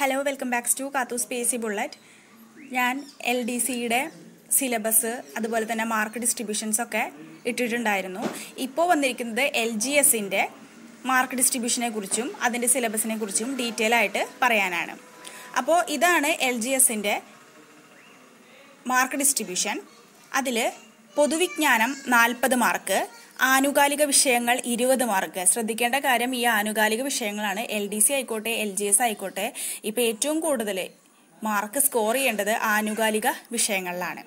hello welcome back to കാത്തു സ്പേസി bullet ഞാൻ എൽ ഡി സിയുടെ സിലബസ് അതുപോലെ തന്നെ മാർക്ക് ഡിസ്ട്രിബ്യൂഷൻസ് ഒക്കെ ഇട്ടിട്ടുണ്ടായിരുന്നു ഇപ്പോൾ വന്നിരിക്കുന്നത് എൽ ജി എസിൻ്റെ മാർക്ക് ഡിസ്ട്രിബ്യൂഷനെ കുറിച്ചും അതിൻ്റെ സിലബസിനെ കുറിച്ചും ഡീറ്റെയിൽ ആയിട്ട് പറയാനാണ് അപ്പോൾ ഇതാണ് എൽ ജി എസിൻ്റെ മാർക്ക് ഡിസ്ട്രിബ്യൂഷൻ അതിൽ പൊതുവിജ്ഞാനം നാൽപ്പത് മാർക്ക് ആനുകാലിക വിഷയങ്ങൾ ഇരുപത് മാർക്ക് ശ്രദ്ധിക്കേണ്ട കാര്യം ഈ ആനുകാലിക വിഷയങ്ങളാണ് എൽ ഡി സി ആയിക്കോട്ടെ എൽ ജി എസ് ആയിക്കോട്ടെ ഇപ്പം ഏറ്റവും കൂടുതൽ മാർക്ക് സ്കോർ ചെയ്യേണ്ടത് ആനുകാലിക വിഷയങ്ങളിലാണ്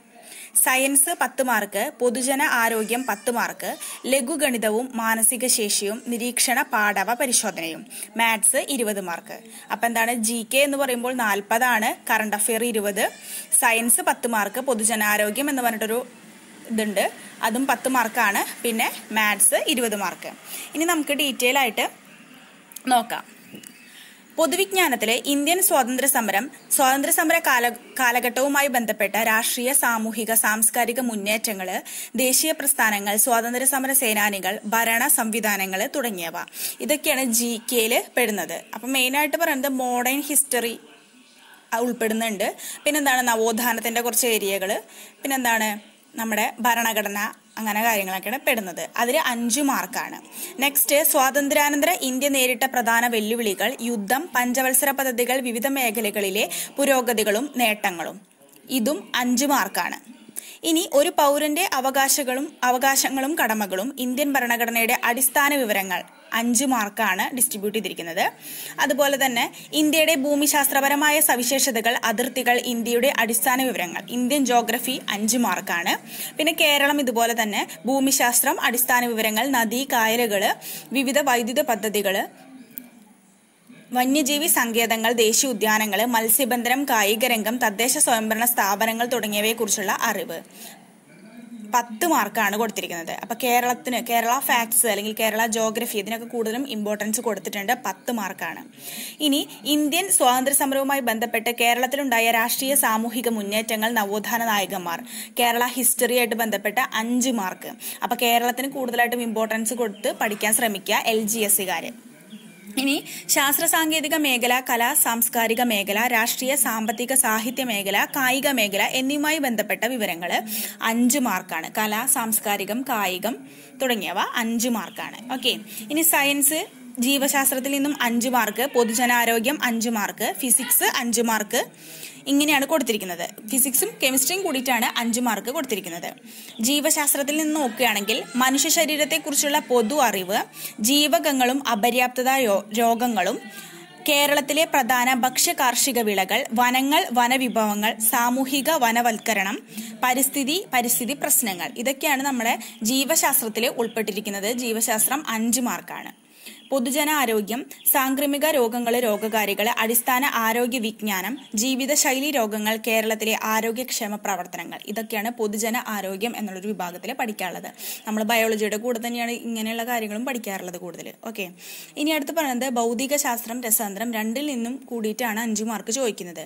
സയൻസ് പത്ത് മാർക്ക് പൊതുജന ആരോഗ്യം പത്ത് മാർക്ക് ലഘുഗണിതവും മാനസിക ശേഷിയും നിരീക്ഷണ പാഠവ പരിശോധനയും മാത്സ് ഇരുപത് മാർക്ക് അപ്പം എന്താണ് ജി കെ എന്ന് പറയുമ്പോൾ നാൽപ്പതാണ് കറണ്ട് അഫെയർ ഇരുപത് സയൻസ് പത്ത് മാർക്ക് പൊതുജനാരോഗ്യം എന്ന് പറഞ്ഞിട്ടൊരു ഇതുണ്ട് അതും പത്ത് മാർക്കാണ് പിന്നെ മാത്സ് ഇരുപത് മാർക്ക് ഇനി നമുക്ക് ഡീറ്റെയിൽ ആയിട്ട് നോക്കാം പൊതുവിജ്ഞാനത്തിലെ ഇന്ത്യൻ സ്വാതന്ത്ര്യ സമരം സ്വാതന്ത്ര്യ സമര കാല കാലഘട്ടവുമായി ബന്ധപ്പെട്ട രാഷ്ട്രീയ സാമൂഹിക സാംസ്കാരിക മുന്നേറ്റങ്ങൾ ദേശീയ പ്രസ്ഥാനങ്ങൾ സ്വാതന്ത്ര്യ സമര സേനാനികൾ ഭരണ സംവിധാനങ്ങൾ തുടങ്ങിയവ ഇതൊക്കെയാണ് ജി കെയിൽ പെടുന്നത് അപ്പം മെയിനായിട്ട് പറയുന്നത് മോഡേൺ ഹിസ്റ്ററി ഉൾപ്പെടുന്നുണ്ട് പിന്നെന്താണ് നവോത്ഥാനത്തിൻ്റെ കുറച്ച് ഏരിയകൾ പിന്നെന്താണ് നമ്മുടെ ഭരണഘടന അങ്ങനെ കാര്യങ്ങളൊക്കെയാണ് പെടുന്നത് അതിൽ അഞ്ച് മാർക്കാണ് നെക്സ്റ്റ് സ്വാതന്ത്ര്യാനന്തര ഇന്ത്യ നേരിട്ട പ്രധാന വെല്ലുവിളികൾ യുദ്ധം പഞ്ചവത്സര പദ്ധതികൾ വിവിധ മേഖലകളിലെ പുരോഗതികളും നേട്ടങ്ങളും ഇതും അഞ്ച് മാർക്കാണ് ഇനി ഒരു പൗരന്റെ അവകാശങ്ങളും അവകാശങ്ങളും കടമകളും ഇന്ത്യൻ ഭരണഘടനയുടെ അടിസ്ഥാന വിവരങ്ങൾ അഞ്ച് മാർക്കാണ് ഡിസ്ട്രിബ്യൂട്ട് ചെയ്തിരിക്കുന്നത് അതുപോലെ തന്നെ ഇന്ത്യയുടെ ഭൂമിശാസ്ത്രപരമായ സവിശേഷതകൾ അതിർത്തികൾ ഇന്ത്യയുടെ അടിസ്ഥാന വിവരങ്ങൾ ഇന്ത്യൻ ജോഗ്രഫി അഞ്ച് മാർക്കാണ് പിന്നെ കേരളം ഇതുപോലെ തന്നെ ഭൂമിശാസ്ത്രം അടിസ്ഥാന വിവരങ്ങൾ നദി കായലുകൾ വിവിധ വൈദ്യുത പദ്ധതികൾ വന്യജീവി സങ്കേതങ്ങൾ ദേശീയ ഉദ്യാനങ്ങൾ മത്സ്യബന്ധനം കായിക രംഗം തദ്ദേശ സ്വയംഭരണ സ്ഥാപനങ്ങൾ തുടങ്ങിയവയെക്കുറിച്ചുള്ള അറിവ് പത്ത് മാർക്കാണ് കൊടുത്തിരിക്കുന്നത് അപ്പോൾ കേരളത്തിന് കേരള ഫാക്ട്സ് അല്ലെങ്കിൽ കേരള ജോഗ്രഫി ഇതിനൊക്കെ കൂടുതലും ഇമ്പോർട്ടൻസ് കൊടുത്തിട്ടുണ്ട് പത്ത് മാർക്കാണ് ഇനി ഇന്ത്യൻ സ്വാതന്ത്ര്യ സമരവുമായി ബന്ധപ്പെട്ട് കേരളത്തിലുണ്ടായ രാഷ്ട്രീയ സാമൂഹിക മുന്നേറ്റങ്ങൾ നവോത്ഥാന നായകന്മാർ കേരള ഹിസ്റ്ററിയായിട്ട് ബന്ധപ്പെട്ട അഞ്ച് മാർക്ക് അപ്പോൾ കേരളത്തിന് കൂടുതലായിട്ടും ഇമ്പോർട്ടൻസ് കൊടുത്ത് പഠിക്കാൻ ശ്രമിക്കുക എൽ ജി കാര്യം ഇനി ശാസ്ത്ര സാങ്കേതിക മേഖല കലാ സാംസ്കാരിക മേഖല രാഷ്ട്രീയ സാമ്പത്തിക സാഹിത്യ മേഖല കായിക മേഖല എന്നിവയുമായി ബന്ധപ്പെട്ട വിവരങ്ങൾ അഞ്ച് മാർക്കാണ് കലാ സാംസ്കാരികം കായികം തുടങ്ങിയവ അഞ്ച് മാർക്കാണ് ഓക്കെ ഇനി സയൻസ് ജീവശാസ്ത്രത്തിൽ നിന്നും അഞ്ച് മാർക്ക് പൊതുജനാരോഗ്യം അഞ്ച് മാർക്ക് ഫിസിക്സ് അഞ്ച് മാർക്ക് ഇങ്ങനെയാണ് കൊടുത്തിരിക്കുന്നത് ഫിസിക്സും കെമിസ്ട്രിയും കൂടിയിട്ടാണ് അഞ്ച് മാർക്ക് കൊടുത്തിരിക്കുന്നത് ജീവശാസ്ത്രത്തിൽ നിന്ന് നോക്കുകയാണെങ്കിൽ മനുഷ്യ ശരീരത്തെക്കുറിച്ചുള്ള പൊതു അറിവ് ജീവകങ്ങളും അപര്യാപ്തത രോഗങ്ങളും കേരളത്തിലെ പ്രധാന ഭക്ഷ്യ കാർഷിക വിളകൾ വനങ്ങൾ വനവിഭവങ്ങൾ സാമൂഹിക വനവൽക്കരണം പരിസ്ഥിതി പരിസ്ഥിതി പ്രശ്നങ്ങൾ ഇതൊക്കെയാണ് നമ്മുടെ ജീവശാസ്ത്രത്തിൽ ഉൾപ്പെട്ടിരിക്കുന്നത് ജീവശാസ്ത്രം അഞ്ച് മാർക്കാണ് പൊതുജന ആരോഗ്യം സാംക്രമിക രോഗങ്ങളെ രോഗകാരികളെ അടിസ്ഥാന ആരോഗ്യ വിജ്ഞാനം ജീവിതശൈലി രോഗങ്ങൾ കേരളത്തിലെ ആരോഗ്യക്ഷേമ പ്രവർത്തനങ്ങൾ ഇതൊക്കെയാണ് പൊതുജന ആരോഗ്യം എന്നുള്ളൊരു വിഭാഗത്തിൽ പഠിക്കാനുള്ളത് നമ്മൾ ബയോളജിയുടെ കൂടെ തന്നെയാണ് ഇങ്ങനെയുള്ള കാര്യങ്ങളും പഠിക്കാറുള്ളത് കൂടുതൽ ഓക്കെ ഇനി അടുത്ത് പറയുന്നത് ഭൗതിക ശാസ്ത്രം രസതന്ത്രം രണ്ടിൽ നിന്നും കൂടിയിട്ടാണ് അഞ്ച് മാർക്ക് ചോദിക്കുന്നത്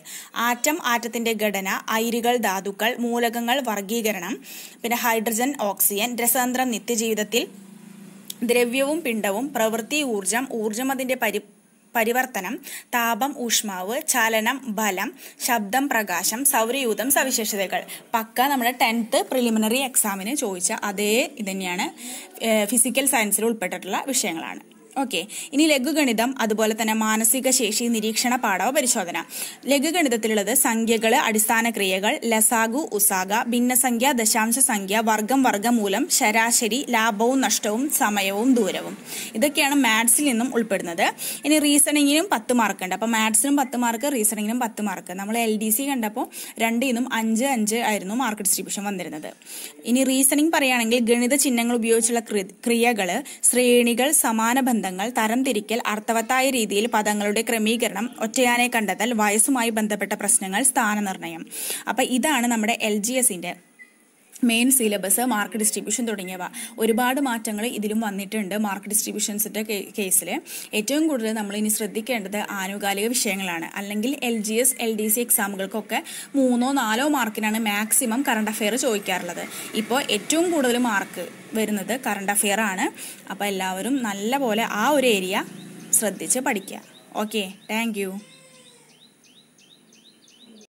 ആറ്റം ആറ്റത്തിന്റെ ഘടന അയിരുകൾ ധാതുക്കൾ മൂലകങ്ങൾ വർഗീകരണം പിന്നെ ഹൈഡ്രജൻ ഓക്സിജൻ രസതന്ത്രം നിത്യജീവിതത്തിൽ ദ്രവ്യവും പിണ്ഡവും പ്രവൃത്തി ഊർജം ഊർജം അതിൻ്റെ പരി പരിവർത്തനം താപം ഊഷ്മാവ് ചലനം ബലം ശബ്ദം പ്രകാശം സൗരയൂഥം സവിശേഷതകൾ പക്ക നമ്മുടെ ടെൻത്ത് പ്രിലിമിനറി എക്സാമിന് ചോദിച്ച അതേ ഇതന്നെയാണ് ഫിസിക്കൽ സയൻസിൽ ഉൾപ്പെട്ടിട്ടുള്ള വിഷയങ്ങളാണ് ഓക്കെ ഇനി ലഘുഗണിതം അതുപോലെ തന്നെ മാനസിക ശേഷി നിരീക്ഷണ പാഠവ പരിശോധന ലഘുഗണിതത്തിലുള്ളത് സംഖ്യകള് അടിസ്ഥാന ക്രിയകൾ ലസാഗു ഉസാഗ ഭിന്നസംഖ്യ ദശാംശ സംഖ്യ വർഗം വർഗമൂലം ശരാശരി ലാഭവും നഷ്ടവും സമയവും ദൂരവും ഇതൊക്കെയാണ് മാത്സിൽ നിന്നും ഉൾപ്പെടുന്നത് ഇനി റീസണിങ്ങിനും പത്ത് മാർക്ക് ഉണ്ട് അപ്പോൾ മാത്സിനും പത്ത് മാർക്ക് റീസണിങ്ങിനും പത്ത് മാർക്ക് നമ്മൾ എൽ ഡി സി കണ്ടപ്പോൾ രണ്ടിൽ നിന്നും അഞ്ച് അഞ്ച് ആയിരുന്നു മാർക്ക് ഡിസ്ട്രിബ്യൂഷൻ വന്നിരുന്നത് ഇനി റീസണിങ് പറയുകയാണെങ്കിൽ ഗണിത ചിഹ്നങ്ങൾ ഉപയോഗിച്ചുള്ള ക്രിയകൾ ശ്രേണികൾ സമാന ബന്ധം ബന്ധങ്ങൾ തരംതിരിക്കൽ അർത്ഥവത്തായ രീതിയിൽ പദങ്ങളുടെ ക്രമീകരണം ഒറ്റയാനെ കണ്ടെത്തൽ വയസ്സുമായി ബന്ധപ്പെട്ട പ്രശ്നങ്ങൾ സ്ഥാനനിർണ്ണയം അപ്പൊ ഇതാണ് നമ്മുടെ എൽ ജി എസിന്റെ മെയിൻ സിലബസ് മാർക്ക് ഡിസ്ട്രിബ്യൂഷൻ തുടങ്ങിയവ ഒരുപാട് മാറ്റങ്ങൾ ഇതിലും വന്നിട്ടുണ്ട് മാർക്ക് ഡിസ്ട്രിബ്യൂഷൻസിൻ്റെ കേസിൽ ഏറ്റവും കൂടുതൽ നമ്മൾ ഇനി ശ്രദ്ധിക്കേണ്ടത് ആനുകാലിക വിഷയങ്ങളാണ് അല്ലെങ്കിൽ L G S L D C എക്സാമുകൾക്കൊക്കെ മൂന്നോ നാലോ മാർക്കിനാണ് മാക്സിമം കറണ്ട് അഫെയർ ചോദിക്കാറുള്ളത് ഇപ്പോൾ ഏറ്റവും കൂടുതൽ മാർക്ക് വരുന്നത് കറണ്ട് അഫെയർ ആണ് അപ്പോൾ എല്ലാവരും നല്ല പോലെ ആ ഒരു ഏരിയ ശ്രദ്ധിച്ച് പഠിക്കുക ഓക്കെ താങ്ക്